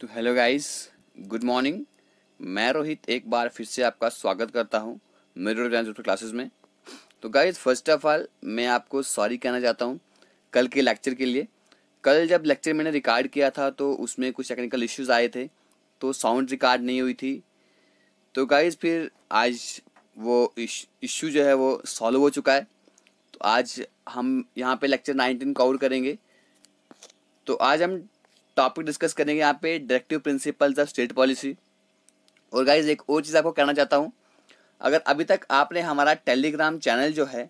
तो hello guys good morning मैं रोहित एक बार फिर से आपका स्वागत करता हूँ मेरे ट्रांसफर क्लासेस में तो गाइस फर्स्ट ऑफ ऑल मैं आपको सॉरी कहना चाहता हूँ कल के लेक्चर के लिए कल जब लेक्चर मैंने रिकॉर्ड किया था तो उसमें कुछ टेक्निकल इश्यूज आए थे तो साउंड रिकॉर्ड नहीं हुई थी तो गाइज़ फिर आज वो इश्यू जो है वो सॉल्व हो चुका है तो आज हम यहाँ पे लेक्चर 19 कवर करेंगे तो आज हम टॉपिक डिस्कस करेंगे यहाँ पे directive principles of state policy और गाइज एक और चीज़ आपको कहना चाहता हूँ अगर अभी तक आपने हमारा टेलीग्राम चैनल जो है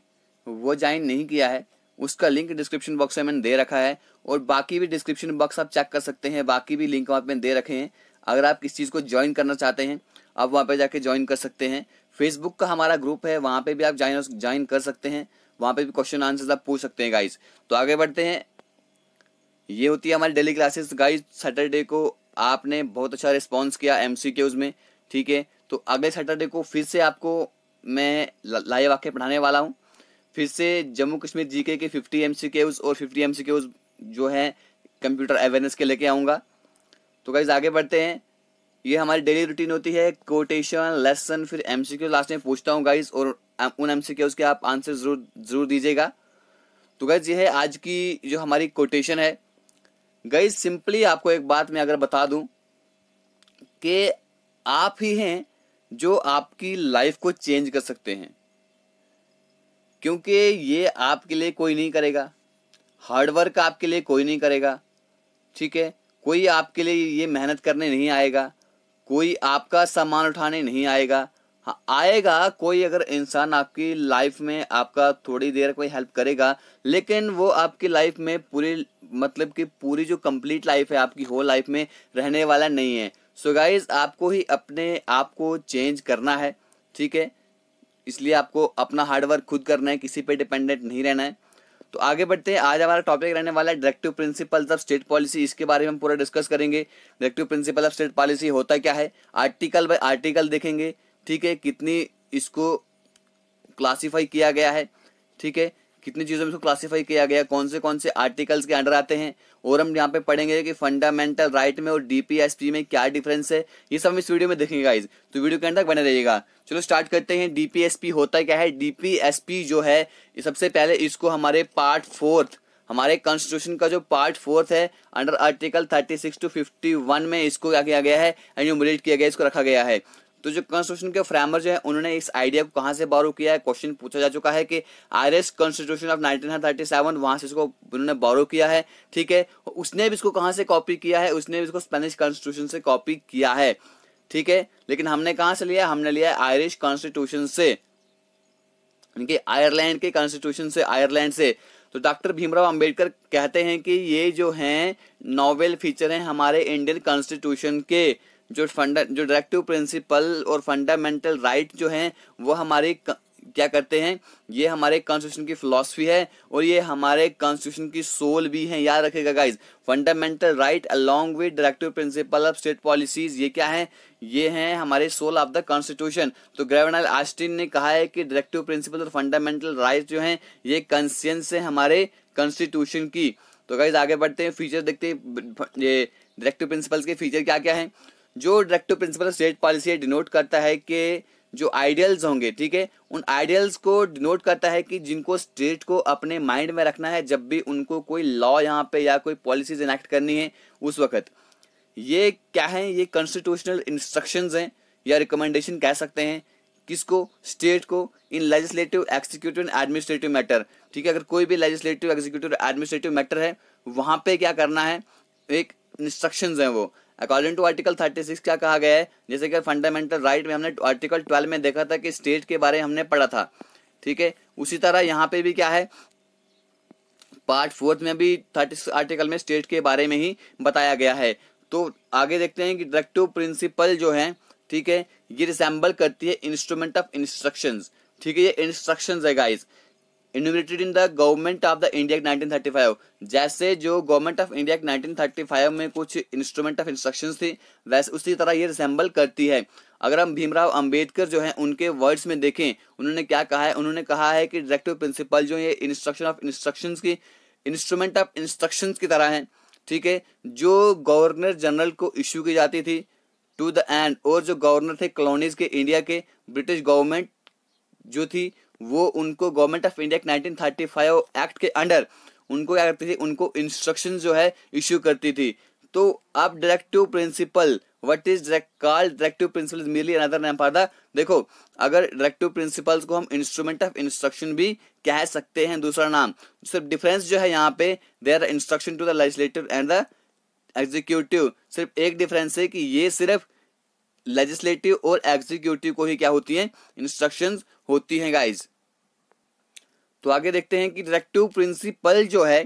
वो ज्वाइन नहीं किया है उसका लिंक डिस्क्रिप्शन बॉक्स में मैंने दे रखा है और बाकी भी डिस्क्रिप्शन बॉक्स आप चेक कर सकते हैं बाकी भी लिंक वहाँ पे दे रखे हैं अगर आप किस चीज़ को ज्वाइन करना चाहते हैं आप वहाँ पे जाके ज्वाइन कर सकते हैं फेसबुक का हमारा ग्रुप है वहाँ पे भी आप ज्वाइन ज्वाइन कर सकते हैं वहाँ पे भी क्वेश्चन आंसर आप पूछ सकते हैं गाइज तो आगे बढ़ते हैं ये होती है हमारी डेली क्लासेस गाइज सैटरडे को आपने बहुत अच्छा रिस्पॉन्स किया एम सी में ठीक है तो अगले सैटरडे को फिर से आपको मैं लाइव आके पढ़ाने वाला हूँ फिर से जम्मू कश्मीर जीके के फिफ्टी एम और फिफ्टी एम जो है कंप्यूटर अवेयरनेस के लेके आऊँगा तो गाइज आगे बढ़ते हैं ये हमारी डेली रूटीन होती है कोटेशन लेसन फिर एम लास्ट में पूछता हूँ गाइज और उन एम के आप आंसर ज़रूर ज़रूर दीजिएगा तो गाइज ये है आज की जो हमारी कोटेशन है गई सिंपली आपको एक बात मैं अगर बता दूं कि आप ही हैं जो आपकी लाइफ को चेंज कर सकते हैं क्योंकि ये आपके लिए कोई नहीं करेगा हार्डवर्क आपके लिए कोई नहीं करेगा ठीक है कोई आपके लिए ये मेहनत करने नहीं आएगा कोई आपका सामान उठाने नहीं आएगा हाँ, आएगा कोई अगर इंसान आपकी लाइफ में आपका थोड़ी देर कोई हेल्प करेगा लेकिन वो आपकी लाइफ में पूरी मतलब कि पूरी जो कंप्लीट लाइफ है आपकी होल लाइफ में रहने वाला नहीं है सो so गाइज आपको ही अपने आप को चेंज करना है ठीक है इसलिए आपको अपना हार्डवर्क खुद करना है किसी पे डिपेंडेंट नहीं रहना है तो आगे बढ़ते हैं आज हमारा टॉपिक रहने वाला है directive principle of state policy इसके बारे में हम पूरा डिस्कस करेंगे directive principle of state policy होता क्या है आर्टिकल बाय आर्टिकल देखेंगे ठीक है कितनी इसको क्लासीफाई किया गया है ठीक है कितनी चीज़ों में इसको क्लासीफाई किया गया कौन से कौन से आर्टिकल्स के अंडर आते हैं और हम यहाँ पे पढ़ेंगे कि फंडामेंटल राइट में और डीपीएसपी में क्या डिफरेंस है ये सब हम इस वीडियो में देखेंगे गाइज तो वीडियो के अंदर बने रहिएगा चलो स्टार्ट करते हैं डीपीएसपी होता क्या है डीपीएसपी जो है सबसे पहले इसको हमारे पार्ट फोर्थ हमारे कॉन्स्टिट्यूशन का जो पार्ट फोर्थ है under article thirty six to fifty one में इसको क्या किया गया है एन्यूमरेट किया गया इसको रखा गया है तो जो कॉन्स्टिट्यूशन के फ्रेमर जो है उन्होंने इस आइडिया को कहाँ से बारो किया है क्वेश्चन पूछा जा चुका है कि Irish constitution of nineteen thirty seven वहाँ से इसको उन्होंने बारो किया है ठीक है उसने भी इसको कहाँ से कॉपी किया है उसने भी इसको स्पेनिश कॉन्स्टिट्यूशन से कॉपी किया है ठीक है लेकिन हमने कहाँ से लिया हमने लिया है आयरिश कॉन्स्टिट्यूशन से यानी आयरलैंड के कॉन्स्टिट्यूशन से आयरलैंड से तो डॉक्टर भीमराव अंबेडकर कहते हैं कि ये जो हैं नोवेल फीचर हैं हमारे इंडियन कॉन्स्टिट्यूशन के जो फंडा जो डायरेक्टिव प्रिंसिपल और फंडामेंटल राइट जो हैं वो हमारे क्या करते हैं ये हमारे कॉन्स्टिट्यूशन की फिलॉसफी है और ये हमारे कॉन्स्टिट्यूशन की सोल भी है याद रखेगा guys fundamental right along with directive principle of state policies ये क्या है ये है हमारे सोल ऑफ द कॉन्स्टिट्यूशन तो ग्रेवनल आस्टिन ने कहा है कि डायरेक्टिव प्रिंसिपल और फंडामेंटल राइट जो है ये कंसियंस है हमारे कॉन्स्टिट्यूशन की तो गाइज आगे बढ़ते हैं फीचर देखते हैं ये डायरेक्टिव प्रिंसिपल के फीचर क्या क्या है जो डायरेक्टिव प्रिंसिपल स्टेट पॉलिसी है डिनोट करता है कि जो आइडियल्स होंगे ठीक है उन आइडियल्स को डिनोट करता है कि जिनको स्टेट को अपने माइंड में रखना है जब भी उनको कोई लॉ यहाँ पे या कोई पॉलिसीज इनेक्ट करनी है उस वक्त ये क्या है ये कॉन्स्टिट्यूशनल इंस्ट्रक्शंस हैं या रिकमेंडेशन कह सकते हैं किसको स्टेट को in legislative executive and administrative matter ठीक है अगर कोई भी लेजिस्लेटिव एग्जीक्यूटिव एडमिनिस्ट्रेटिव मैटर है वहाँ पे क्या करना है एक इंस्ट्रक्शंस हैं वो अकॉर्डिंग टू आर्टिकल 36 क्या कहा गया है जैसे कि फंडामेंटल राइट right में हमने आर्टिकल 12 में देखा था कि स्टेट के बारे में हमने पढ़ा था ठीक है उसी तरह यहाँ पे भी क्या है पार्ट फोर्थ में भी थर्टी आर्टिकल में स्टेट के बारे में ही बताया गया है तो आगे देखते हैं कि डायरेक्टिव प्रिंसिपल जो है ठीक है ये रिसेंबल करती है इंस्ट्रूमेंट ऑफ इंस्ट्रक्शन ठीक है ये इंस्ट्रक्शन है guys enumerated in the government of the India thirty five जैसे जो government of India nineteen thirty five में कुछ इंस्ट्रूमेंट ऑफ इंस्ट्रक्शन थी वैसे उसी तरह ये रिसेंबल करती है अगर हम भीमराव अंबेडकर जो है उनके वर्ड्स में देखें उन्होंने क्या कहा है उन्होंने कहा है कि डायरेक्टिव प्रिंसिपल जो ये इंस्ट्रक्शन ऑफ इंस्ट्रक्शन की इंस्ट्रूमेंट ऑफ इंस्ट्रक्शन की तरह है ठीक है जो गवर्नर जनरल को इश्यू की जाती थी टू द एंड और जो गवर्नर थे कॉलोनीज के इंडिया के ब्रिटिश गवर्नमेंट जो थी वो उनको government of India nineteen thirty five act के अंडर उनको क्या करती थी उनको इंस्ट्रक्शन जो है इश्यू करती थी तो अब directive principle what is called directive principle is merely another name for the देखो अगर डायरेक्टिव प्रिंसिपल्स को हम इंस्ट्रूमेंट ऑफ इंस्ट्रक्शन भी कह सकते हैं दूसरा नाम सिर्फ डिफरेंस जो है यहाँ पे they are instruction to the legislative and the executive सिर्फ एक डिफरेंस है कि ये सिर्फ लेजिस्लेटिव और एग्जीक्यूटिव को ही क्या होती है इंस्ट्रक्शन होती है गाइज तो आगे देखते हैं कि डायरेक्टिव प्रिंसिपल जो है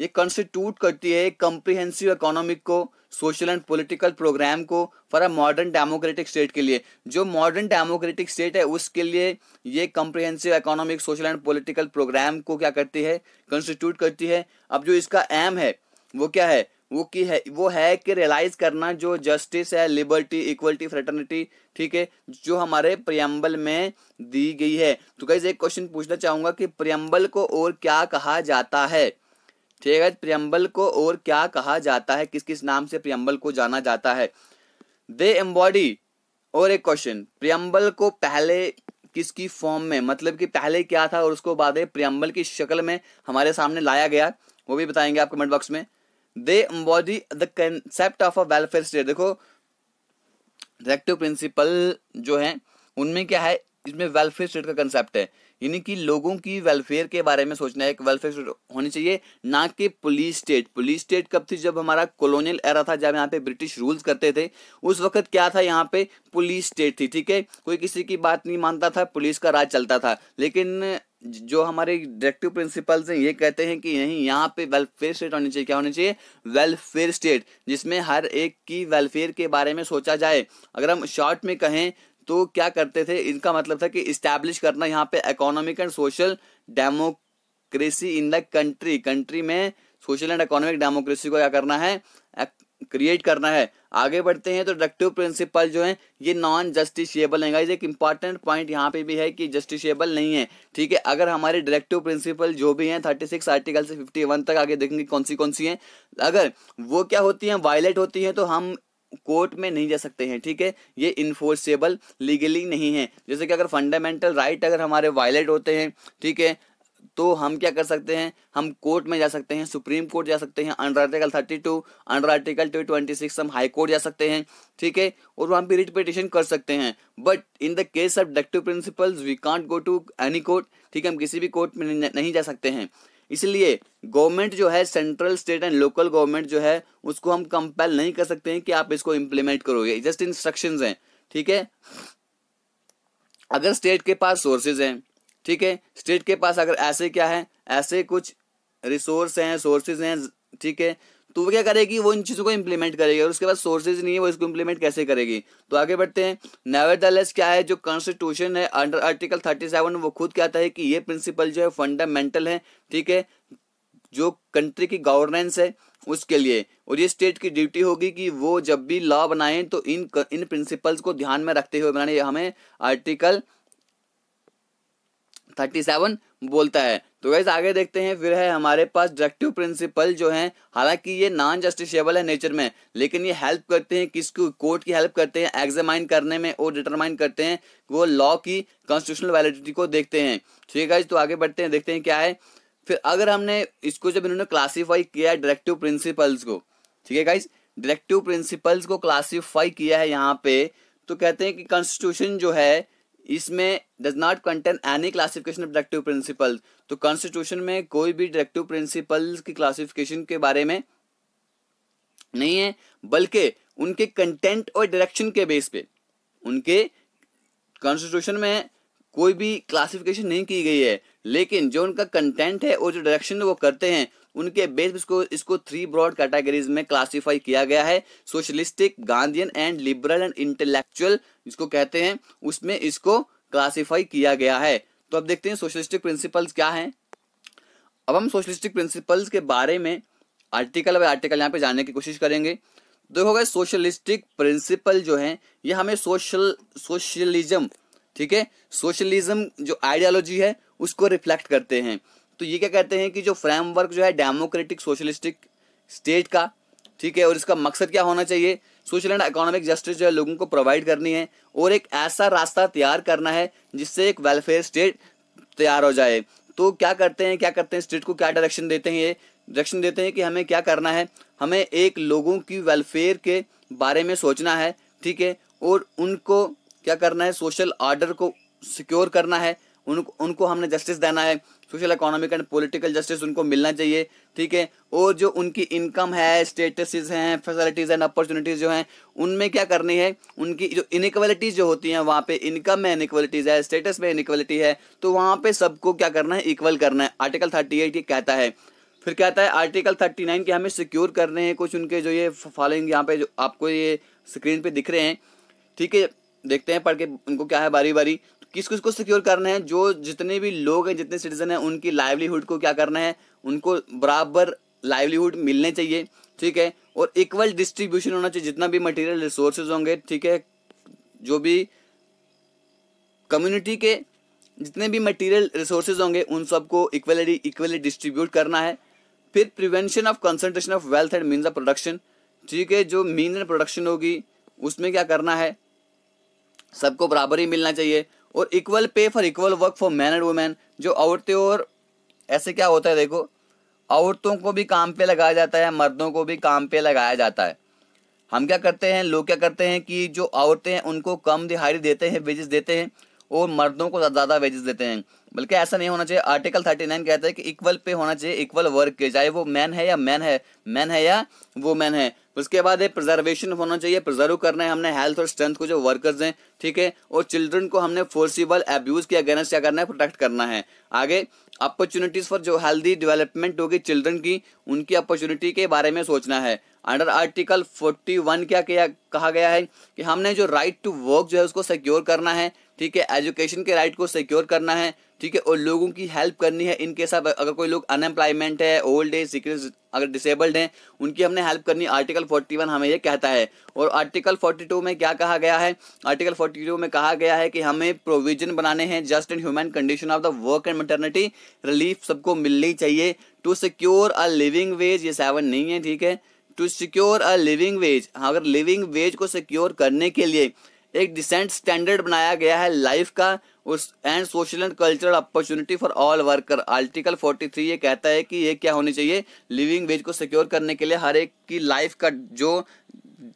ये कॉन्स्टिट्यूट करती है कंप्रिहेंसिव इकोनॉमिक को सोशल एंड पॉलिटिकल प्रोग्राम को for a modern democratic state के लिए जो मॉडर्न डेमोक्रेटिक स्टेट है उसके लिए ये comprehensive economic social and political program को क्या करती है कंस्टिट्यूट करती है अब जो इसका एम है वो क्या है वो की है वो है कि रियलाइज करना जो जस्टिस है लिबर्टी इक्वलिटी फ्रेटर्निटी ठीक है जो हमारे प्रियम्बल में दी गई है तो गाइज एक क्वेश्चन पूछना चाहूंगा कि प्रियम्बल को और क्या कहा जाता है ठीक है प्रियम्बल को और क्या कहा जाता है किस किस नाम से प्रियम्बल को जाना जाता है दे एम्बॉडी और एक क्वेश्चन प्रियम्बल को पहले किसकी फॉर्म में मतलब कि पहले क्या था और उसको बाद प्रियम्बल की शक्ल में हमारे सामने लाया गया वो भी बताएंगे आप कमेंट बॉक्स में they embody the concept of a welfare state देखो डायरेक्टिव प्रिंसिपल जो है उनमें क्या है इसमें वेलफेयर स्टेट का कंसेप्ट है यानी कि लोगों की वेलफेयर के बारे में सोचना है एक वेलफेयर स्टेट होनी चाहिए ना कि पुलिस स्टेट पुलिस स्टेट कब थी जब हमारा कॉलोनियल एरा था जब यहाँ पे ब्रिटिश रूल्स करते थे उस वक्त क्या था यहाँ पे पुलिस स्टेट थी ठीक है कोई किसी की बात नहीं मानता था पुलिस का राज चलता था लेकिन जो हमारे डायरेक्टिव प्रिंसिपल्स हैं ये कहते हैं कि नहीं यहाँ पे वेलफेयर स्टेट होनी चाहिए क्या होनी चाहिए वेलफेयर स्टेट जिसमें हर एक की वेलफेयर के बारे में सोचा जाए अगर हम शॉर्ट में कहें तो क्या करते थे इनका मतलब था कि इस्टेब्लिश करना यहाँ पे economic and social democracy in the country country में सोशल एंड इकोनॉमिक डेमोक्रेसी को क्या करना है क्रिएट करना है आगे बढ़ते हैं तो डक्टिव प्रिंसिपल जो है ये नॉन जस्टिशिएबल है गाइज एक इंपॉर्टेंट पॉइंट यहाँ पे भी है कि जस्टिशिएबल नहीं है ठीक है अगर हमारे डायरेक्टिव प्रिंसिपल जो भी हैं थर्टी सिक्स आर्टिकल से फिफ्टी वन तक आगे देखेंगे कौन सी कौन सी हैं अगर वो क्या होती हैं वायलेट होती हैं तो हम कोर्ट में नहीं जा सकते हैं ठीक है ये इन्फोर्सेबल लीगली नहीं है जैसे कि अगर फंडामेंटल राइट right अगर हमारे वायलेट होते हैं ठीक है तो हम क्या कर सकते हैं हम कोर्ट में जा सकते हैं सुप्रीम कोर्ट जा सकते हैं under article thirty two under article two twenty six हम हाई कोर्ट जा सकते हैं ठीक है और वहां पे रिट पिटिशन कर सकते हैं but in the case of directive principle we can't go to any court ठीक है हम किसी भी कोर्ट में नहीं जा सकते हैं इसलिए गवर्नमेंट जो है central state and local government जो है उसको हम कंपेल नहीं कर सकते हैं कि आप इसको इम्प्लीमेंट करोगे जस्ट इंस्ट्रक्शन है ठीक है अगर स्टेट के पास सोर्सेज हैं ठीक है स्टेट के पास अगर ऐसे क्या है ऐसे कुछ रिसोर्स हैं सोर्सेज हैं ठीक है तो वो क्या करेगी वो इन चीज़ों को इम्प्लीमेंट करेगी और उसके बाद सोर्सेज नहीं है वो इसको इम्प्लीमेंट कैसे करेगी तो आगे बढ़ते हैं नेवर क्या है जो कॉन्स्टिट्यूशन है अंडर आर्टिकल थर्टी सेवन वो खुद कहता है कि ये प्रिंसिपल जो है फंडामेंटल है ठीक है जो कंट्री की गवर्नेंस है उसके लिए और ये स्टेट की ड्यूटी होगी कि वो जब भी लॉ बनाएं तो इन इन प्रिंसिपल्स को ध्यान में रखते हुए बनाने हमें आर्टिकल थर्टी सेवन बोलता है तो गैस आगे देखते हैं फिर है हमारे पास डायरेक्टिव प्रिंसिपल जो है हालांकि ये नॉन जस्टिसेबल है नेचर में लेकिन ये हेल्प करते हैं किसको कोर्ट की हेल्प करते हैं एग्जामाइन करने में और डिटरमाइन करते हैं वो लॉ की कॉन्स्टिट्यूशनल वैलिडिटी को देखते हैं ठीक है तो आगे बढ़ते हैं देखते हैं क्या है फिर अगर हमने इसको जब इन्होंने क्लासीफाई किया है डायरेक्टिव प्रिंसिपल्स को ठीक है गाइज डायरेक्टिव प्रिंसिपल्स को क्लासीफाई किया है यहाँ पे तो कहते हैं कि कॉन्स्टिट्यूशन जो है इसमें does not contain any classification of directive principle तो कॉन्स्टिट्यूशन में कोई भी डायरेक्टिव प्रिंसिपल की क्लासिफिकेशन के बारे में नहीं है बल्कि उनके कंटेंट और डायरेक्शन के बेस पे उनके कॉन्स्टिट्यूशन में कोई भी क्लासिफिकेशन नहीं की गई है लेकिन जो उनका कंटेंट है और जो डायरेक्शन वो करते हैं उनके बेस इसको इसको थ्री ब्रॉड कैटेगरीज में क्लासिफाई किया गया है socialistic Gandhian and liberal and intellectual जिसको कहते हैं उसमें इसको क्लासिफाई किया गया है तो अब देखते हैं सोशलिस्टिक प्रिंसिपल्स क्या हैं अब हम सोशलिस्टिक प्रिंसिपल्स के बारे में आर्टिकल बाई आर्टिकल यहाँ पे जानने की कोशिश करेंगे तो देखो गए सोशलिस्टिक प्रिंसिपल जो है ये हमें सोशल सोशलिज्म ठीक है सोशलिज्म जो आइडियोलॉजी है उसको रिफ्लेक्ट करते हैं तो ये क्या कहते हैं कि जो फ्रेमवर्क जो है डेमोक्रेटिक सोशलिस्टिक स्टेट का ठीक है और इसका मकसद क्या होना चाहिए सोशल एंड इकोनॉमिक जस्टिस जो है लोगों को प्रोवाइड करनी है और एक ऐसा रास्ता तैयार करना है जिससे एक वेलफेयर स्टेट तैयार हो जाए तो क्या करते हैं क्या करते हैं स्टेट को क्या डायरेक्शन देते हैं ये डायरेक्शन देते हैं कि हमें क्या करना है हमें एक लोगों की वेलफेयर के बारे में सोचना है ठीक है और उनको क्या करना है सोशल ऑर्डर को सिक्योर करना है उनको उनको हमने जस्टिस देना है social economic and political justice उनको मिलना चाहिए ठीक है और जो उनकी इनकम है स्टेटसेस हैं फैसिलिटीज़ एंड अपॉर्चुनिटीज़ जो हैं उनमें क्या करनी है उनकी जो इनक्वलिटीज़ जो होती हैं वहाँ पे इनकम में इनक्वलिटीज़ है स्टेटस में इनक्वलिटी है तो वहाँ पे सबको क्या करना है इक्वल करना है आर्टिकल थर्टी एट ये कहता है फिर कहता है आर्टिकल थर्टी नाइन के हमें सिक्योर करने हैं कुछ उनके जो ये फॉलोइंग यहाँ पे जो आपको ये स्क्रीन पे दिख रहे हैं ठीक है देखते हैं पढ़ के उनको क्या है बारी बारी किस किस को सिक्योर करना है जो जितने भी लोग हैं जितने सिटीजन हैं उनकी लाइवलीहुड को क्या करना है उनको बराबर लाइवलीहुड मिलने चाहिए ठीक है और इक्वल डिस्ट्रीब्यूशन होना चाहिए जितना भी मटेरियल रिसोर्सेज होंगे ठीक है जो भी कम्युनिटी के जितने भी मटेरियल रिसोर्सेज होंगे उन सबको इक्वली इक्वली डिस्ट्रीब्यूट करना है फिर prevention of concentration of wealth and means of production ठीक है जो मीन एंड प्रोडक्शन होगी उसमें क्या करना है सबको बराबर ही मिलना चाहिए और equal pay for equal work for man and women जो औरतें और ऐसे क्या होता है देखो औरतों को भी काम पे लगाया जाता है मर्दों को भी काम पे लगाया जाता है हम क्या करते हैं लोग क्या करते हैं कि जो औरतें हैं उनको कम दिहाड़ी देते हैं वेजेस देते हैं और मर्दों को ज़्यादा वेजेस देते हैं बल्कि ऐसा नहीं होना चाहिए आर्टिकल थर्टी नाइन कहता है कि इक्वल पे होना चाहिए इक्वल वर्क के चाहे वो मैन है या मैन है मैन है या वो मैन है उसके बाद है प्रिजर्वेशन होना चाहिए प्रिजर्व करना है हमने हेल्थ और स्ट्रेंथ को जो वर्कर्स हैं ठीक है और चिल्ड्रन को हमने फोर्सिबल एब्यूज के अगेंस्ट क्या करना है प्रोटेक्ट करना है आगे अपॉर्चुनिटीज फॉर जो हेल्दी डेवलपमेंट होगी चिल्ड्रन की उनकी अपॉर्चुनिटी के बारे में सोचना है अंडर आर्टिकल वन क्या किया कहा गया है कि हमने जो राइट टू वर्क जो है उसको सिक्योर करना है ठीक है एजुकेशन के राइट को सिक्योर करना है ठीक है और लोगों की हेल्प करनी है इनके साथ अगर कोई लोग अनएम्प्लॉयमेंट है ओल्ड एज सिक्स अगर डिसेबल्ड हैं उनकी हमने हेल्प करनी आर्टिकल 41 हमें ये कहता है और आर्टिकल 42 में क्या कहा गया है आर्टिकल 42 में कहा गया है कि हमें प्रोविजन बनाने हैं just and human condition of the work and maternity relief सबको मिलनी चाहिए to secure a living wage ये सेवन नहीं है ठीक है to secure a living wage अगर लिविंग वेज को सिक्योर करने के लिए एक डिसेंट स्टैंडर्ड बनाया गया है लाइफ का उस and social and cultural opportunity for all worker article 43 ये कहता है कि ये क्या होनी चाहिए लिविंग वेज को सिक्योर करने के लिए हर एक की लाइफ का जो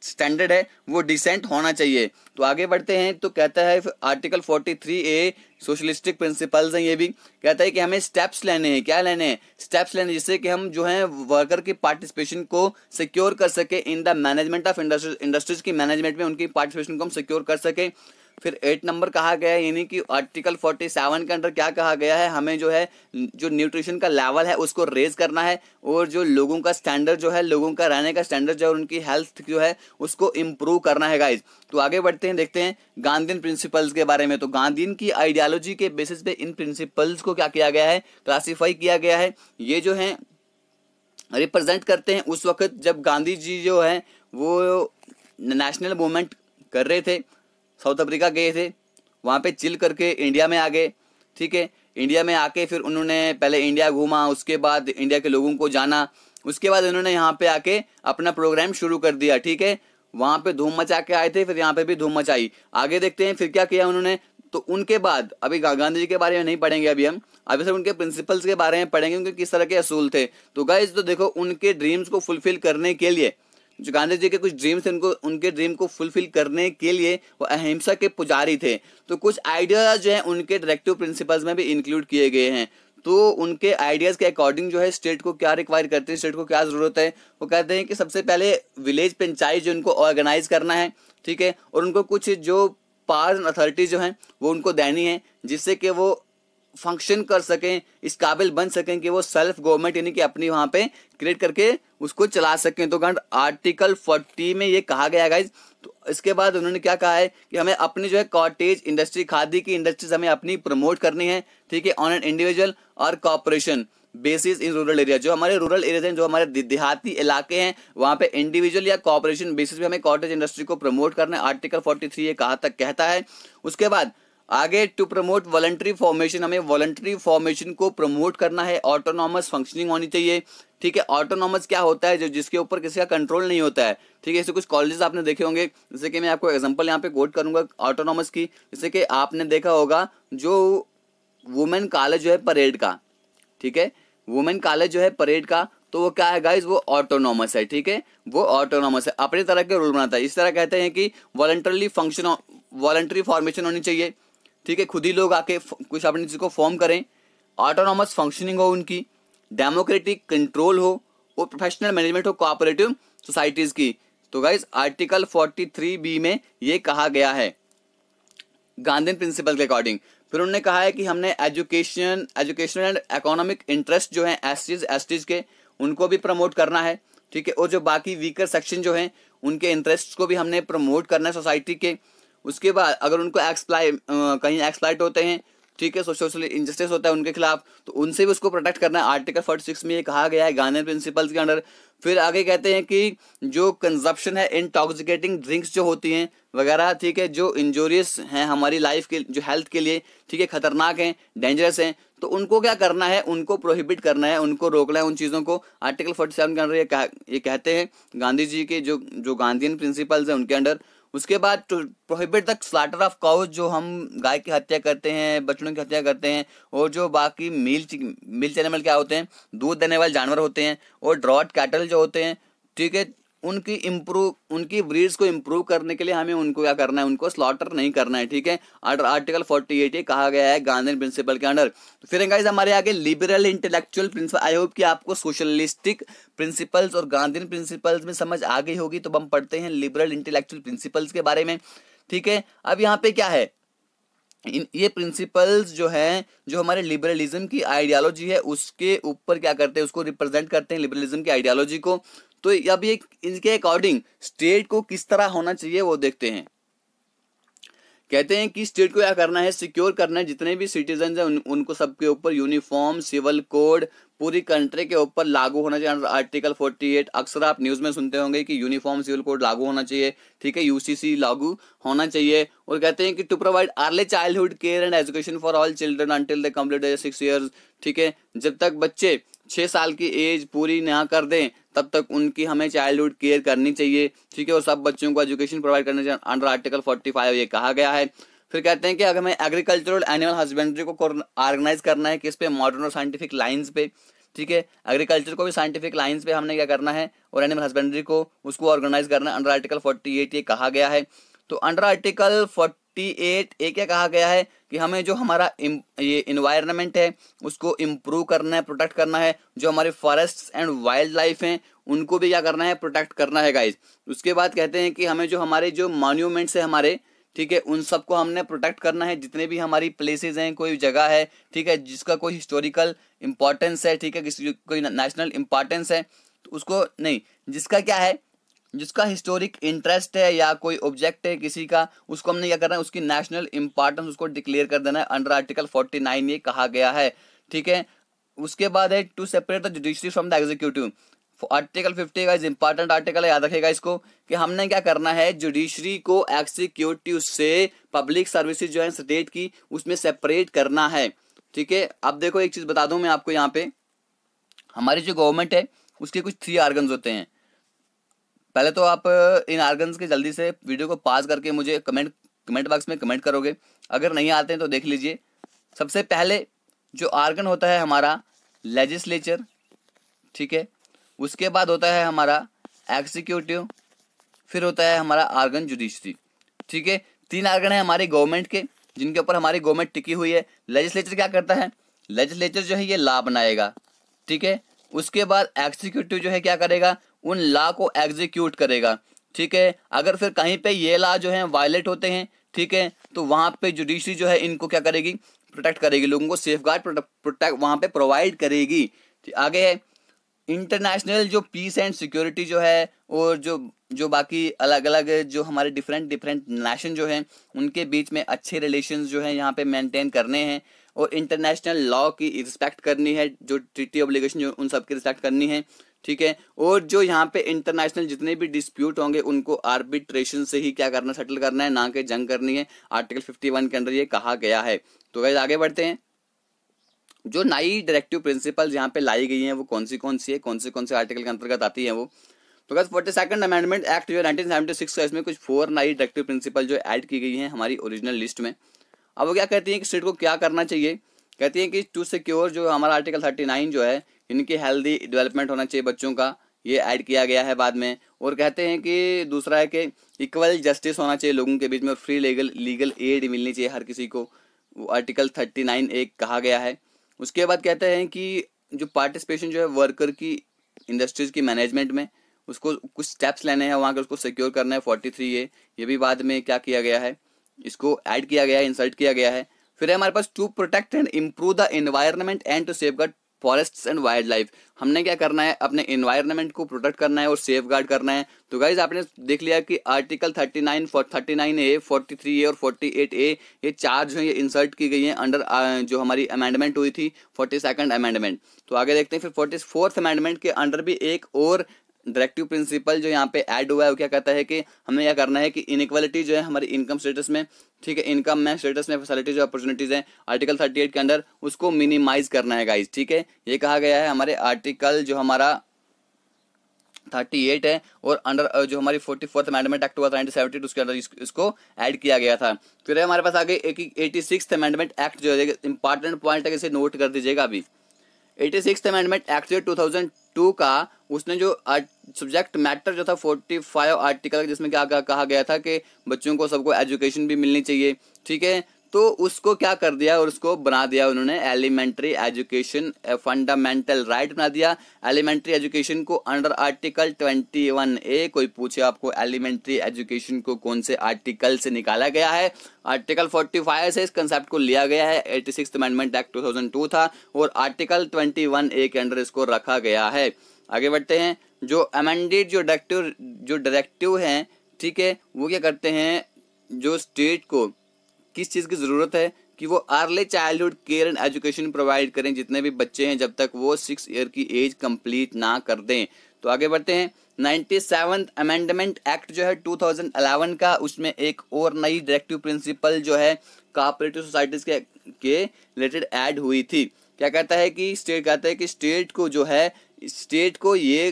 स्टैंडर्ड है वो डिसेंट होना चाहिए तो आगे बढ़ते हैं तो कहता है आर्टिकल 43 ए सोशलिस्टिक प्रिंसिपल्स हैं ये भी कहता है कि हमें स्टेप्स लेने हैं क्या लेने हैं स्टेप्स लेने जिससे कि हम जो है वर्कर की पार्टिसिपेशन को सिक्योर कर सके in the management of industries की मैनेजमेंट में उनकी पार्टिसिपेशन को हम सिक्योर कर सके फिर एट नंबर कहा गया है यानी कि आर्टिकल फोर्टी सेवन के अंडर क्या कहा गया है हमें जो है जो न्यूट्रिशन का लेवल है उसको रेज करना है और जो लोगों का स्टैंडर्ड जो है लोगों का रहने का स्टैंडर्ड जो है उनकी हेल्थ जो है उसको इम्प्रूव करना है गाइज तो आगे बढ़ते हैं देखते हैं गांधीन प्रिंसिपल्स के बारे में तो गांधीन की आइडियालॉजी के बेसिस पे इन प्रिंसिपल्स को क्या किया गया है क्लासीफाई किया गया है ये जो है रिप्रेजेंट करते हैं उस वक्त जब गांधी जी जो है वो नेशनल मूवमेंट कर रहे थे साउथ अफ्रीका गए थे वहाँ पे चिल करके इंडिया में आ गए ठीक है इंडिया में आके फिर उन्होंने पहले इंडिया घूमा उसके बाद इंडिया के लोगों को जाना उसके बाद उन्होंने यहाँ पे आके अपना प्रोग्राम शुरू कर दिया ठीक है वहाँ पे धूम मचा के आए थे फिर यहाँ पे भी धूम मचाई आगे देखते हैं फिर क्या किया उन्होंने तो उनके बाद अभी गांधी जी के बारे में नहीं पढ़ेंगे अभी हम अभी सर उनके प्रिंसिपल्स के बारे में पढ़ेंगे उनके किस तरह के असूल थे तो गाइज तो देखो उनके ड्रीम्स को फुलफिल करने के लिए जो गांधी जी के कुछ ड्रीम्स थे उनको उनके ड्रीम को फुलफिल करने के लिए वो अहिंसा के पुजारी थे तो कुछ आइडियाज जो है उनके डायरेक्टिव प्रिंसिपल्स में भी इंक्लूड किए गए हैं तो उनके आइडियाज़ के अकॉर्डिंग जो है स्टेट को क्या रिक्वायर करते हैं स्टेट को क्या ज़रूरत है वो कहते हैं कि सबसे पहले विलेज पंचायत जो उनको ऑर्गेनाइज करना है ठीक है और उनको कुछ जो पावर एंड अथॉरिटी जो हैं वो उनको देनी है जिससे कि वो फंक्शन कर सकें इस काबिल बन सकें कि वो सेल्फ गवर्नमेंट यानी कि अपनी वहाँ पे क्रिएट करके उसको चला सकें तो गण आर्टिकल फोर्टी में ये कहा गया गाइज तो इसके बाद उन्होंने क्या कहा है कि हमें अपनी जो है कॉटेज इंडस्ट्री खादी की इंडस्ट्रीज हमें अपनी प्रमोट करनी है ठीक है ऑन एन इंडिविजुअल और cooperation basis in rural area जो हमारे रूरल एरियाज हैं जो हमारे देहाती इलाके हैं वहाँ पे इंडिविजुअल या कॉपरेशन बेसिस पे हमें कॉटेज इंडस्ट्री को प्रमोट करना है आर्टिकल फोर्टी थ्री ये कहा तक कहता है उसके बाद आगे टू प्रमोट वॉलंटरी फॉर्मेशन हमें वॉलंटरी फॉर्मेशन को प्रमोट करना है ऑटोनॉमस फंक्शनिंग होनी चाहिए ठीक है ऑटोनॉमस क्या होता है जो जिसके ऊपर किसी का कंट्रोल नहीं होता है ठीक है ऐसे कुछ कॉलेजेस आपने देखे होंगे जैसे कि मैं आपको एग्जांपल यहाँ पे कोट करूंगा ऑटोनॉमस की जैसे कि आपने देखा होगा जो वुमेन कॉलेज जो है परेड का ठीक है वुमेन कॉलेज जो है परेड का तो वो क्या है गाइज वो ऑटोनॉमस है ठीक है वो ऑटोनॉमस है अपने तरह के रूल बनाता है इस तरह कहते हैं कि वॉलंटरली फंक्शन वॉलंटरी फॉर्मेशन होनी चाहिए ठीक है खुद ही लोग आके कुछ अपने चीज़ को फॉर्म करें ऑटोनॉमस फंक्शनिंग हो उनकी डेमोक्रेटिक कंट्रोल हो और प्रोफेशनल मैनेजमेंट हो कोऑपरेटिव सोसाइटीज़ की तो गाइज आर्टिकल 43 बी में ये कहा गया है गांधी प्रिंसिपल के अकॉर्डिंग फिर उन्होंने कहा है कि हमने education educational and economic interest जो है एस टीज के उनको भी प्रमोट करना है ठीक है और जो बाकी वीकर सेक्शन जो हैं उनके इंटरेस्ट को भी हमने प्रमोट करना है सोसाइटी के उसके बाद अगर उनको एक्सप्लाई कहीं एक्सप्लाइट होते हैं ठीक है सोशल इंजस्टिस होता है उनके खिलाफ तो उनसे भी उसको प्रोटेक्ट करना है आर्टिकल फोर्टी सिक्स में ये कहा गया है गाने प्रिंसिपल्स के अंडर फिर आगे कहते हैं कि जो कंजप्शन है इंटॉक्सिकेटिंग ड्रिंक्स जो होती हैं वगैरह ठीक है जो इंजोरियस हैं हमारी लाइफ के जो हेल्थ के लिए ठीक है खतरनाक हैं डेंजरस हैं तो उनको क्या करना है उनको प्रोहिबिट करना है उनको रोकना है उन चीज़ों को आर्टिकल फोर्टी सेवन के अंडर ये कह, ये कहते हैं गांधी जी के जो जो गांधीन प्रिंसिपल्स हैं उनके अंडर उसके बाद prohibit the slaughter of cows जो हम गाय की हत्या करते हैं बछड़ों की हत्या करते हैं और जो बाकी मिल्च मिल्च एनिमल क्या होते हैं दूध देने वाले जानवर होते हैं और ड्रॉट कैटल जो होते हैं ठीक है उनकी इम्प्रूव उनकी ब्रीड्स को इम्प्रूव करने के लिए हमें उनको क्या करना है उनको स्लॉटर नहीं करना है ठीक है अंडर आर्टिकल फोर्टी एट कहा गया है गांधी प्रिंसिपल के अंडर तो फिर गाइज हमारे आगे liberal intellectual principle I hope कि आपको सोशलिस्टिक प्रिंसिपल्स और गांधी प्रिंसिपल्स में समझ आ गई होगी तो हम पढ़ते हैं लिबरल इंटेलेक्चुअल प्रिंसिपल्स के बारे में ठीक है अब यहाँ पे क्या है इन ये प्रिंसिपल्स जो हैं जो हमारे लिबरलिज्म की आइडियालॉजी है उसके ऊपर क्या करते हैं उसको रिप्रेजेंट करते हैं लिबरलिज्म की आइडियालॉजी को तो अब ये इनके अकॉर्डिंग स्टेट को किस तरह होना चाहिए वो देखते हैं कहते हैं कि स्टेट को क्या करना है सिक्योर करना है जितने भी सिटीजन हैं उन, उनको सबके ऊपर यूनिफॉर्म सिविल कोड पूरी कंट्री के ऊपर लागू होना चाहिए आर्टिकल 48 अक्सर आप न्यूज़ में सुनते होंगे कि यूनिफॉर्म सिविल कोड लागू होना चाहिए ठीक है यूसीसी लागू होना चाहिए और कहते हैं कि to provide early childhood care and education for all children until the complete six years ठीक है जब तक बच्चे छः साल की एज पूरी ना कर दें तब तक उनकी हमें चाइल्डहुड केयर करनी चाहिए ठीक है और सब बच्चों को एजुकेशन प्रोवाइड करनी चाहिए अंडर आर्टिकल फोर्टी फाइव ये कहा गया है फिर कहते हैं कि अगर हमें एग्रीकल्चरल एनिमल हस्बेंड्री को ऑर्गेनाइज करना है किस पे मॉडर्न और साइंटिफिक लाइन्स पे ठीक है एग्रीकल्चर को भी साइंटिफिक लाइन्स पे हमने क्या करना है और एनिमल हस्बेंड्री को उसको ऑर्गेनाइज करना है अंडर आर्टिकल फोर्टी एट ये कहा गया है तो under article forty eight A क्या कहा गया है कि हमें जो हमारा ये इन्वायरमेंट है उसको इम्प्रूव करना है प्रोटेक्ट करना है जो हमारे फॉरेस्ट एंड वाइल्ड लाइफ हैं उनको भी क्या करना है प्रोटेक्ट करना है गाइज उसके बाद कहते हैं कि हमें जो हमारे जो मॉन्यूमेंट्स हैं हमारे ठीक है उन सबको हमने प्रोटेक्ट करना है जितने भी हमारी प्लेसेस हैं कोई जगह है ठीक है जिसका कोई हिस्टोरिकल इंपॉर्टेंस है ठीक है किसी कोई नेशनल इंपॉर्टेंस है तो उसको नहीं जिसका क्या है जिसका हिस्टोरिक इंटरेस्ट है या कोई ऑब्जेक्ट है किसी का उसको हमने क्या करना है उसकी नेशनल इंपॉर्टेंस उसको डिक्लेयर कर देना है अंडर आर्टिकल फोर्टी नाइन ये कहा गया है ठीक है उसके बाद है to separate the judiciary from the executive article fifty का इज इंपॉर्टेंट आर्टिकल है याद रखेगा इसको कि हमने क्या करना है जुडिशरी को एक्सिक्यूटिव से पब्लिक सर्विसेज जो है स्टेट की उसमें सेपरेट करना है ठीक है अब देखो एक चीज़ बता दू मैं आपको यहाँ पे हमारी जो गवर्नमेंट है उसके कुछ थ्री ऑर्गन होते हैं पहले तो आप इन आर्गन्स के जल्दी से वीडियो को पास करके मुझे कमेंट कमेंट बॉक्स में कमेंट करोगे अगर नहीं आते हैं तो देख लीजिए सबसे पहले जो आर्गन होता है हमारा लेजिस्लेचर ठीक है उसके बाद होता है हमारा एग्जीक्यूटिव फिर होता है हमारा आर्गन जुडिशरी ठीक है तीन आर्गन है हमारी गवर्नमेंट के जिनके ऊपर हमारी गवर्नमेंट टिकी हुई है लेजिस्लेचर क्या करता है लेजिस्लेचर जो है ये लॉ बनाएगा ठीक है उसके बाद एग्जीक्यूटिव जो है क्या करेगा उन लॉ को एग्जीक्यूट करेगा ठीक है अगर फिर कहीं पे ये लॉ जो है वायलेट होते हैं ठीक है तो वहाँ पे जुडिशरी जो है इनको क्या करेगी प्रोटेक्ट करेगी लोगों को सेफ गार्ड प्रोटेक्ट वहाँ पे प्रोवाइड करेगी आगे है इंटरनेशनल जो पीस एंड सिक्योरिटी जो है और जो जो बाकी अलग अलग जो हमारे डिफरेंट डिफरेंट नेशन जो हैं उनके बीच में अच्छे रिलेशन जो हैं यहाँ पे मेंटेन करने हैं और इंटरनेशनल लॉ की रिस्पेक्ट करनी है जो ट्रिटी ऑब्लिगेशन जो उन सब की रिस्पेक्ट करनी है ठीक है और जो यहाँ पे इंटरनेशनल जितने भी डिस्प्यूट होंगे उनको आर्बिट्रेशन से ही क्या करना सेटल करना है ना कि जंग करनी है आर्टिकल 51 के अंदर ये कहा गया है तो वैसे आगे बढ़ते हैं जो नई डायरेक्टिव प्रिंसिपल यहाँ पे लाई गई हैं वो कौन सी कौन सी है कौन से कौन से आर्टिकल के अंतर्गत आती है वो तो फोर्टी सेकंड अमेंडमेंट एक्ट जो सेवेंटी नाइनटीन का इसमें कुछ फोर नई डायरेक्टिव प्रिंसिपल जो एड की गई है हमारी ओरिजिनल लिस्ट में अब वो क्या कहती है कि स्टेट को क्या करना चाहिए कहती है कि टू सिक्योर जो हमारा आर्टिकल थर्टी नाइन जो है इनकी हेल्दी डेवलपमेंट होना चाहिए बच्चों का ये ऐड किया गया है बाद में और कहते हैं कि दूसरा है कि इक्वल जस्टिस होना चाहिए लोगों के बीच में फ्री लीगल लीगल एड मिलनी चाहिए हर किसी को आर्टिकल थर्टी नाइन एक कहा गया है उसके बाद कहते हैं कि जो पार्टिसिपेशन जो है वर्कर की इंडस्ट्रीज़ की मैनेजमेंट में उसको कुछ स्टेप्स लेने हैं वहाँ के उसको सिक्योर करना है फोर्टी थ्री ए ये भी बाद में क्या किया गया है इसको ऐड किया गया है इंसर्ट किया गया है फिर हमारे पास to protect and improve the environment and to safeguard forest and wildlife हमने क्या करना है अपने इन्वायरमेंट को प्रोटेक्ट करना है और सेफ गार्ड करना है तो गाइज आपने देख लिया कि article thirty nine thirty nine A forty three A और फोर्टी एट ए ये चार जो है ये इंसर्ट की गई है अंडर जो हमारी अमेंडमेंट हुई थी फोर्टी सेकेंड अमेंडमेंट तो आगे देखते हैं फिर फोर्टी फोर्थ अमेंडमेंट के अंडर भी एक और डायरेक्टिव प्रिंसिपल जो यहाँ पे ऐड हुआ है वो क्या कहता है कि हमें यह करना है कि इनक्वालिटी जो है हमारी इनकम स्टेटस में ठीक है इनकम में स्टेटस में फैसिलिटीज और अपॉर्चुनिटीज है आर्टिकल थर्टी एट के अंदर उसको मिनिमाइज करना है गाइज ठीक है ये कहा गया है हमारे आर्टिकल जो हमारा थर्टी एट है और अंडर जो हमारी फोर्टी फोर्थ अमेंडमेंट एक्ट हुआ था नाइनटीन सेवेंटी उसके अंदर इसको ऐड किया गया था फिर हमारे पास आगे एक एटी सिक्स अमेंडमेंट एक्ट जो है इंपॉर्टेंट पॉइंट है इसे नोट कर दीजिएगा अभी एटी सिक्स अमेंडमेंट एक्ट जो है टू थाउजेंड टू का उसने जो सब्जेक्ट मैटर जो था फोर्टी फाइव आर्टिकल जिसमें क्या कहा गया था कि बच्चों को सबको एजुकेशन भी मिलनी चाहिए ठीक है तो उसको क्या कर दिया और उसको बना दिया उन्होंने एलिमेंट्री एजुकेशन फंडामेंटल राइट बना दिया एलिमेंट्री एजुकेशन को under article twenty one A कोई पूछे आपको एलिमेंट्री एजुकेशन को कौन से आर्टिकल से निकाला गया है आर्टिकल 45 से इस कंसेप्ट को लिया गया है एटी सिक्स अमेंडमेंट एक्ट 2002 था और आर्टिकल 21 ए के अंडर इसको रखा गया है आगे बढ़ते हैं जो अमेंडेड जो डायरेक्टिव जो डायरेक्टिव हैं ठीक है वो क्या करते हैं जो स्टेट को किस चीज़ की ज़रूरत है कि वो early childhood care and education provide करें जितने भी बच्चे हैं जब तक वो सिक्स ईयर की एज कंप्लीट ना कर दें तो आगे बढ़ते हैं नाइन्टी सेवन अमेंडमेंट एक्ट जो है 2011 का उसमें एक और नई डायरेक्टिव प्रिंसिपल जो है कॉपरेटिव सोसाइटीज़ के के रिलेटेड ऐड हुई थी क्या कहता है कि स्टेट कहता है कि स्टेट को जो है स्टेट को ये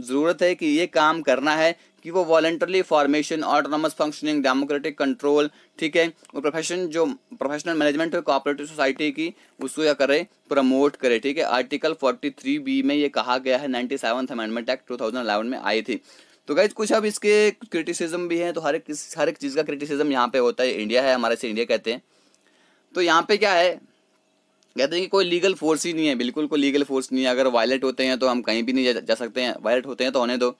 ज़रूरत है कि ये काम करना है कि वो voluntarily formation autonomous functioning democratic control ठीक है और प्रोफेशन जो प्रोफेशनल मैनेजमेंट है कॉपरेटिव सोसाइटी की उसको क्या करे प्रमोट करे ठीक है आर्टिकल 43 बी में ये कहा गया है ninety seven amendment act eleven में आई थी तो गाइज कुछ अब इसके क्रिटिसिज्म भी हैं तो हर एक हर एक चीज़ का क्रिटिसिज्म यहाँ पे होता है इंडिया है हमारे से इंडिया कहते हैं तो यहाँ पे क्या है कहते हैं कि कोई लीगल फोर्स ही नहीं है बिल्कुल कोई लीगल फोर्स नहीं है अगर वायलेट होते हैं तो हम कहीं भी नहीं जा, जा सकते हैं वायलेट होते हैं तो होने दो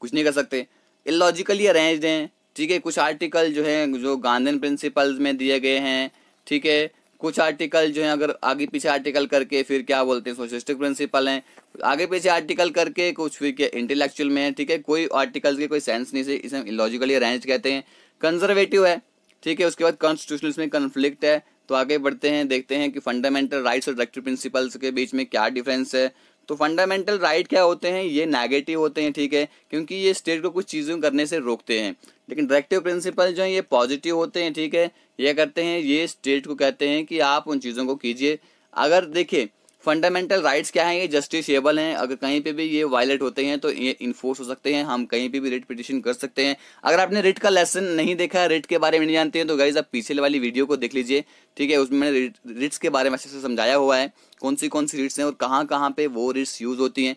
कुछ नहीं कर सकते इलॉजिकली अरेंज हैं ठीक है कुछ आर्टिकल जो है जो गांधन प्रिंसिपल्स में दिए गए हैं ठीक है कुछ आर्टिकल जो है अगर आगे पीछे आर्टिकल करके फिर क्या बोलते हैं सोशलिस्टिक प्रिंसिपल हैं आगे पीछे आर्टिकल करके कुछ फिर क्या इंटेलेक्चुअल में है ठीक है कोई आर्टिकल्स के कोई सेंस नहीं से इसे हम इलॉजिकली अरेंज कहते हैं कंजर्वेटिव है ठीक है उसके बाद कॉन्स्टिट्यूशनल में कन्फ्लिक्ट है तो आगे बढ़ते हैं देखते हैं कि फंडामेंटल राइट्स और डायरेक्टिव प्रिंसिपल्स के बीच में क्या डिफरेंस है तो फंडामेंटल राइट क्या होते हैं ये नेगेटिव होते हैं ठीक है क्योंकि ये स्टेट को कुछ चीज़ों करने से रोकते हैं लेकिन डायरेक्टिव प्रिंसिपल जो है ये पॉजिटिव होते हैं ठीक है ये करते हैं ये स्टेट को कहते हैं कि आप उन चीज़ों को कीजिए अगर देखिए फंडामेंटल राइट्स क्या है ये जस्टिसबल हैं अगर कहीं पे भी ये वायलेट होते हैं तो ये इन्फोर्स हो सकते हैं हम कहीं पे भी रिट पिटिशन कर सकते हैं अगर आपने रिट का लेसन नहीं देखा रिट के बारे में नहीं जानते हैं तो गाइज आप पीछे वाली वीडियो को देख लीजिए ठीक है उसमें मैंने रिट्स के बारे में अच्छे से समझाया हुआ है कौन सी कौन सी रिट्स हैं और कहाँ कहाँ पर वो रिट्स यूज़ होती हैं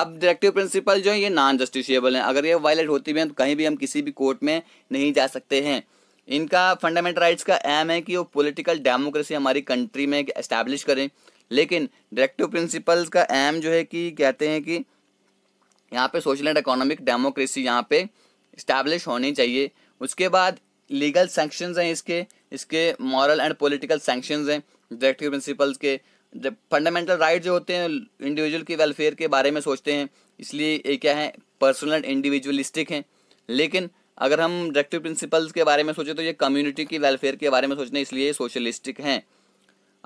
अब डायरेक्टिव प्रिंसिपल जो है ये नॉन जस्टिसबल हैं अगर ये वायलेट होती भी हैं तो कहीं भी हम किसी भी कोर्ट में नहीं जा सकते हैं इनका फंडामेंटल राइट्स का एम है कि वो पॉलिटिकल डेमोक्रेसी हमारी कंट्री में एस्टैब्लिश करें लेकिन डायरेक्टिव प्रिंसिपल्स का एम जो है कि कहते हैं कि यहाँ पे सोशल एंड इकोनॉमिक डेमोक्रेसी यहाँ पे इस्टेब्लिश होनी चाहिए उसके बाद लीगल सेंक्शन हैं इसके इसके मॉरल एंड पोलिटिकल सेंक्शन हैं डायरेक्टिव प्रिंसिपल्स के फंडामेंटल राइट जो होते हैं इंडिविजुअल की वेलफेयर के बारे में सोचते हैं इसलिए ये क्या है पर्सनल एंड इंडिविजुअलिस्टिक हैं लेकिन अगर हम डायरेक्टिव प्रिंसिपल्स के बारे में सोचें तो ये कम्युनिटी की वेलफेयर के बारे में सोचते हैं इसलिए सोशलिस्टिक हैं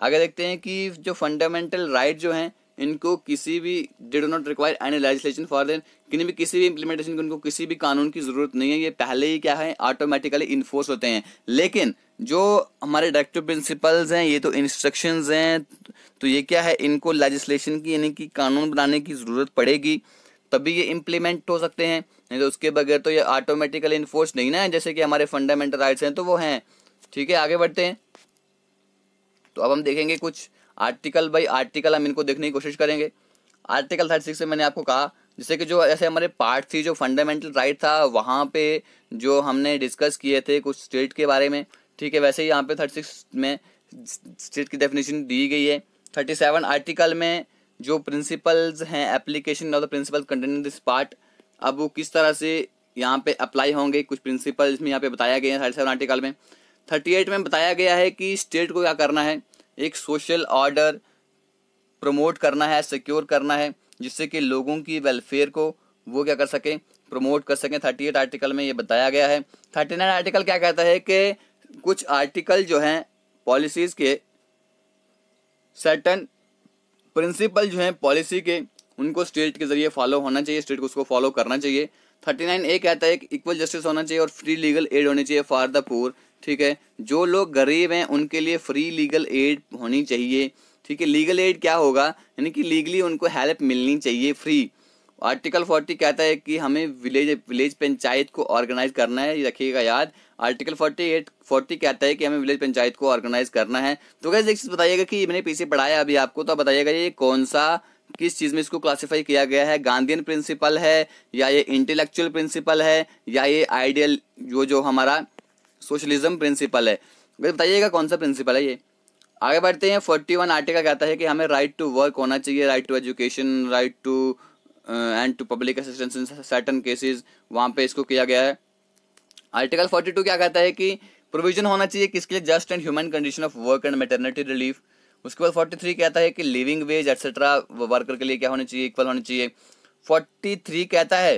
आगे देखते हैं कि जो फंडामेंटल राइट जो हैं इनको किसी भी did not require any legislation for then किसी भी किसी भी इंप्लीमेंटेशन को इनको किसी भी कानून की ज़रूरत नहीं है ये पहले ही क्या है ऑटोमेटिकली इन्फोर्स होते हैं लेकिन जो हमारे डायरेक्टिव प्रिंसिपल्स हैं ये तो इंस्ट्रक्शन हैं तो ये क्या है इनको लेजिस्लेशन की यानी कि कानून बनाने की ज़रूरत पड़ेगी तभी ये इम्प्लीमेंट हो सकते हैं नहीं तो उसके बगैर तो ये ऑटोमेटिकली इन्फोर्स नहीं ना है जैसे कि हमारे फंडामेंटल राइट्स हैं तो वो हैं ठीक है आगे बढ़ते हैं तो अब हम देखेंगे कुछ आर्टिकल बाई आर्टिकल हम इनको देखने की कोशिश करेंगे आर्टिकल थर्टी सिक्स में मैंने आपको कहा जैसे कि जो ऐसे हमारे पार्ट थी जो फंडामेंटल राइट था वहाँ पे जो हमने डिस्कस किए थे कुछ स्टेट के बारे में ठीक है वैसे ही यहाँ पे थर्टी सिक्स में स्टेट की डेफिनेशन दी गई है थर्टी सेवन आर्टिकल में जो प्रिंसिपल्स हैं application of the principle contain this part अब वो किस तरह से यहाँ पे अप्लाई होंगे कुछ प्रिंसिपल्स में यहाँ पे बताया गया है थर्टी सेवन आर्टिकल में थर्टी एट में बताया गया है कि स्टेट को क्या करना है एक सोशल ऑर्डर प्रमोट करना है सिक्योर करना है जिससे कि लोगों की वेलफेयर को वो क्या कर सकें प्रमोट कर सकें थर्टी एट आर्टिकल में ये बताया गया है थर्टी नाइन आर्टिकल क्या कहता है कि कुछ आर्टिकल जो हैं पॉलिसीज़ के सर्टन प्रिंसिपल जो हैं पॉलिसी के उनको स्टेट के ज़रिए फॉलो होना चाहिए स्टेट को उसको फॉलो करना चाहिए थर्टी नाइन ए कहता है इक्वल जस्टिस होना चाहिए और फ्री लीगल एड होनी चाहिए फॉर द पुअर ठीक है जो लोग गरीब हैं उनके लिए फ्री लीगल एड होनी चाहिए ठीक है लीगल एड क्या होगा यानी कि लीगली उनको हेल्प मिलनी चाहिए फ्री आर्टिकल फोर्टी कहता है कि हमें विलेज विलेज पंचायत को ऑर्गेनाइज करना है ये रखिएगा याद आर्टिकल फोर्टी एट फोर्टी कहता है कि हमें विलेज पंचायत को ऑर्गेनाइज करना है तो कैसे एक चीज़ बताइएगा कि मैंने पीछे पढ़ाया अभी आपको तो बताइएगा ये कौन सा किस चीज़ में इसको क्लासिफाई किया गया है गांधीन प्रिंसिपल है या ये इंटेलेक्चुअल प्रिंसिपल है या ये आइडियल जो जो हमारा सोशलिज्म प्रिंसिपल है बताइएगा कौन सा प्रिंसिपल है ये आगे बढ़ते हैं फोर्टी वन आर्टिकल कहता है कि हमें राइट टू वर्क होना चाहिए right to education right to and to public assistance in certain cases वहाँ पे इसको किया गया है आर्टिकल फोर्टी टू क्या कहता है कि प्रोविजन होना चाहिए किसके लिए just and human condition of work and maternity relief उसके बाद फोर्टी थ्री कहता है कि लिविंग वेज एटसेट्रा वर्कर के लिए क्या होने चाहिए इक्वल होने चाहिए फोर्टी थ्री कहता है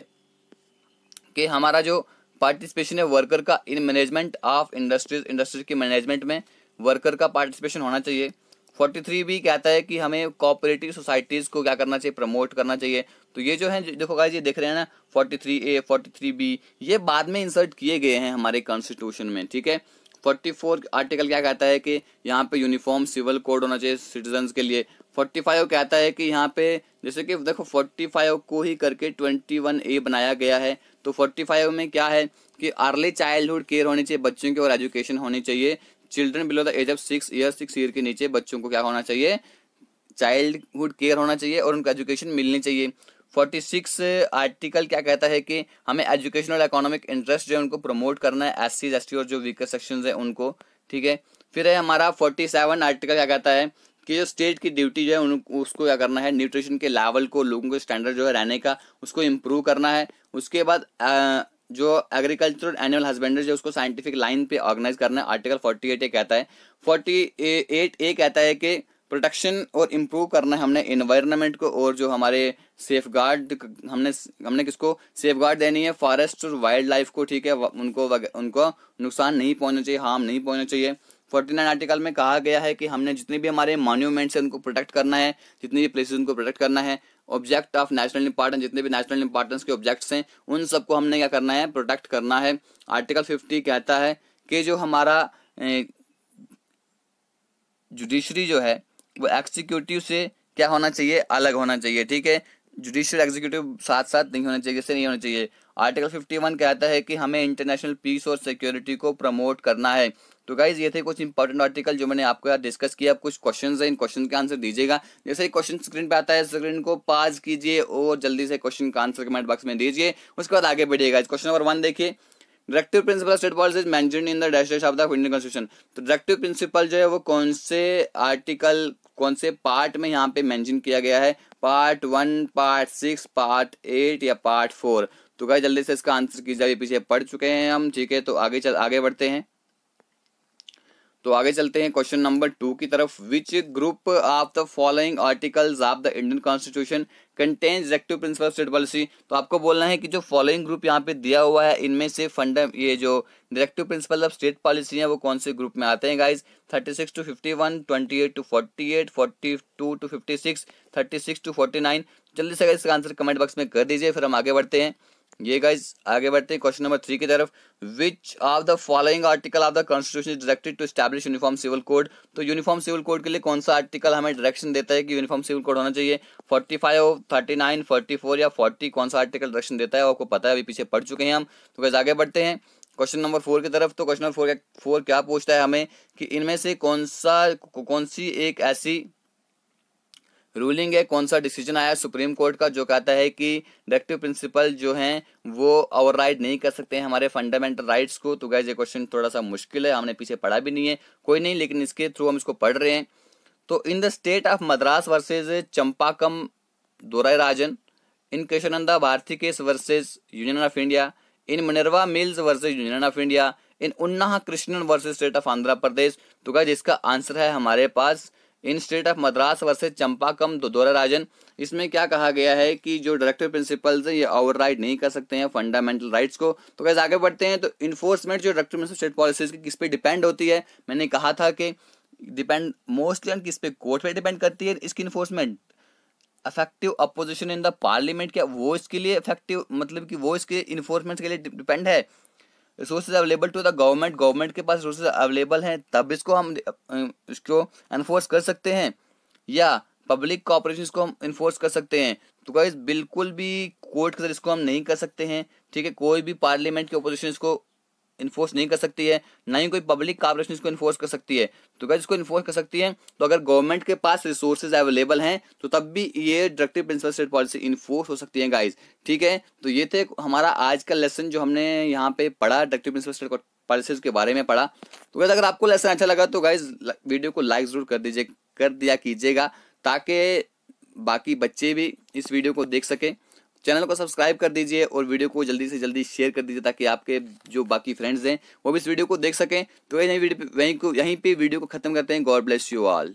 कि हमारा जो पार्टिसिपेशन है वर्कर का in management of industries industries के मैनेजमेंट में वर्कर का पार्टिसिपेशन होना चाहिए फोर्टी थ्री भी कहता है कि हमें कॉपरेटिव सोसाइटीज़ को क्या करना चाहिए प्रमोट करना चाहिए तो ये जो है देखो गाइस ये देख रहे हैं ना forty three A forty three B ये बाद में इंसर्ट किए गए हैं हमारे कॉन्स्टिट्यूशन में ठीक है फोर्टी फोर आर्टिकल क्या कहता है कि यहाँ पे यूनिफॉर्म सिविल कोड होना चाहिए सिटीजन के लिए फोर्टी फाइव कहता है कि यहाँ पे जैसे कि देखो फोर्टी फाइव को ही करके ट्वेंटी वन ए बनाया गया है तो फोर्टी फाइव में क्या है कि अर्ली चाइल्डहुड केयर होनी चाहिए बच्चों की और एजुकेशन होनी चाहिए children below the age of six year six year के नीचे बच्चों को क्या होना चाहिए चाइल्डहुड केयर होना चाहिए और उनको एजुकेशन मिलनी चाहिए फोर्टी सिक्स आर्टिकल क्या कहता है कि हमें एजुकेशनल इकोनॉमिक इंटरेस्ट जो है उनको प्रमोट करना है एस सी एस और जो वीकर सेक्शन है उनको ठीक है फिर है हमारा फोर्टी सेवन आर्टिकल क्या कहता है कि जो स्टेट की ड्यूटी जो है उन उसको क्या करना है न्यूट्रिशन के लेवल को लोगों के स्टैंडर्ड जो है रहने का उसको इम्प्रूव करना है उसके बाद जो एग्रीकल्चर एनिमल हस्बेंड्री जो उसको साइंटिफिक लाइन पे ऑर्गेनाइज करना है आर्टिकल फोर्टी एट ए कहता है फोर्टी एट ए कहता है कि प्रोटेक्शन और इम्प्रूव करना है हमने इन्वायरमेंट को और जो हमारे सेफ गार्ड हमने हमने किसको सेफ गार्ड देनी है फॉरेस्ट और वाइल्ड लाइफ को ठीक है उनको उनको नुकसान नहीं पहुंचना चाहिए हार्म नहीं पहुंचना चाहिए फोर्टी नाइन आर्टिकल में कहा गया है कि हमने जितने भी हमारे मॉन्यूमेंट्स हैं उनको प्रोटेक्ट करना है जितने भी प्लेसेस उनको प्रोटेक्ट करना है ऑब्जेक्ट ऑफ नेशनल इंपॉर्टेंस जितने भी नेशनल इंपॉर्टेंस के ऑब्जेक्ट्स हैं उन सबको हमने क्या करना है प्रोटेक्ट करना है आर्टिकल फिफ्टी कहता है कि जो हमारा जुडिशरी जो है वो एक्सिक्यूटिव से क्या होना चाहिए अलग होना चाहिए ठीक है जुडिशियल एग्जीक्यूटिव साथ साथ नहीं होना चाहिए इससे नहीं होना चाहिए आर्टिकल 51 कहता है कि हमें इंटरनेशनल पीस और सिक्योरिटी को प्रमोट करना है तो गाइज ये थे कुछ इंपॉर्टेंट आर्टिकल जो मैंने आपको यार डिस्कस किया कुछ क्वेश्चन है इन क्वेश्चन के आंसर दीजिएगा जैसे ही क्वेश्चन स्क्रीन पे आता है स्क्रीन को पाज कीजिए और जल्दी से क्वेश्चन का आंसर कमेंट बॉक्स में दीजिए उसके बाद आगे बढ़िएगा क्वेश्चन नंबर वन देखिए directive principle state policy is main in the dash of the Indian constitution तो डायरेक्टिव प्रिंसिपल जो है वो कौन से आर्टिकल कौन से पार्ट में यहाँ पे मेंशन किया गया है part one part six part eight या पार्ट फोर तो क्या जल्दी से इसका आंसर कीजिए अभी पीछे पढ़ चुके हैं हम ठीक है तो आगे चल आगे बढ़ते हैं तो आगे चलते हैं क्वेश्चन नंबर टू की तरफ which group of the following articles of the Indian constitution contains active principle state policy तो आपको बोलना है कि जो फॉलोइंग ग्रुप यहाँ पे दिया हुआ है इनमें से फंड ये जो directive principle of state policy है वो कौन से ग्रुप में आते हैं guys 36 to 51, 28 to 48, 42 to 56, 36 to 49 जल्दी से इसका आंसर कमेंट बॉक्स में कर दीजिए फिर हम आगे बढ़ते हैं ये गाइज आगे बढ़ते हैं क्वेश्चन नंबर थ्री की तरफ which of the following article of the constitution is directed to establish uniform civil code तो यूनिफॉर्म सिविल कोड के लिए कौन सा आर्टिकल हमें डायरेक्शन देता है कि यूनिफॉर्म सिविल कोड होना चाहिए forty five thirty nine forty four या फोर्टी कौन सा आर्टिकल डायरेक्शन देता है आपको पता है अभी पीछे पढ़ चुके हैं हम तो गाइज आगे बढ़ते हैं क्वेश्चन नंबर फोर की तरफ तो क्वेश्चन नंबर फोर फोर क्या पूछता है हमें कि इनमें से कौन सा कौन सी एक ऐसी रूलिंग है कौन सा डिसीजन आया सुप्रीम कोर्ट का जो कहता है कि डायरेक्टिव प्रिंसिपल जो हैं वो ओवर नहीं कर सकते हैं हमारे फंडामेंटल राइट्स को तो गैज ये क्वेश्चन थोड़ा सा मुश्किल है हमने पीछे पढ़ा भी नहीं है कोई नहीं लेकिन इसके थ्रू हम इसको पढ़ रहे हैं तो in the state of Madras versus Champakam Dorai Rajan in Kesavananda Bharati case versus union of India in Minerva mills versus union of India in Unni Krishnan versus state of Andhra Pradesh तो गाइज इसका आंसर है हमारे पास in state of Madras versus Champakam Rajan इसमें क्या कहा गया है कि जो डायरेक्टर प्रिंसिपल्स हैं ये ओवर राइड नहीं कर सकते हैं फंडामेंटल राइट्स को तो कैसे आगे बढ़ते हैं तो इन्फोर्समेंट जो डायरेक्टर प्रिंसिपल स्टेट पॉलिसीज की किस पे डिपेंड होती है मैंने कहा था कि डिपेंड मोस्टली ऑन किस पे कोर्ट पे डिपेंड करती है इसकी enforcement effective opposition in the parliament क्या वो इसके लिए इफेक्टिव मतलब कि वो इसके इन्फोर्समेंट के लिए डिपेंड है resources available to the government government के पास रिसोर्सेज अवेलेबल हैं तब इसको हम इसको एनफोर्स कर सकते हैं या पब्लिक कॉपरेशन को हम इन्फोर्स कर सकते हैं तो गाइज बिल्कुल भी कोर्ट के इसको हम नहीं कर सकते हैं ठीक है कोई भी पार्लियामेंट के अपोजिशन इसको इन्फोर्स नहीं कर सकती है ना ही कोई पब्लिक कॉर्पोरेशन इसको तो इन्फोर्स कर सकती है तो अगर इसको इन्फोर्स कर सकती है तो अगर गवर्नमेंट के पास रिसोर्सेज अवेलेबल हैं तो तब भी ये directive principle state policy enforce हो सकती है गाइज ठीक है तो ये थे हमारा आज का लेसन जो हमने यहाँ पे पढ़ा डायरेक्टिव प्रिंसिपल स्टेट पॉलिसीज के बारे में पढ़ा तो गाइज अगर आपको लेसन अच्छा लगा तो गाइज वीडियो को लाइक जरूर कर दीजिए कर दिया कीजिएगा ताकि बाकी बच्चे भी इस वीडियो को देख सकें चैनल को सब्सक्राइब कर दीजिए और वीडियो को जल्दी से जल्दी शेयर कर दीजिए ताकि आपके जो बाकी फ्रेंड्स हैं वो भी इस वीडियो को देख सकें तो यहीं वीडियो यहीं को यहीं पे वीडियो को खत्म करते हैं गॉड ब्लेस यू ऑल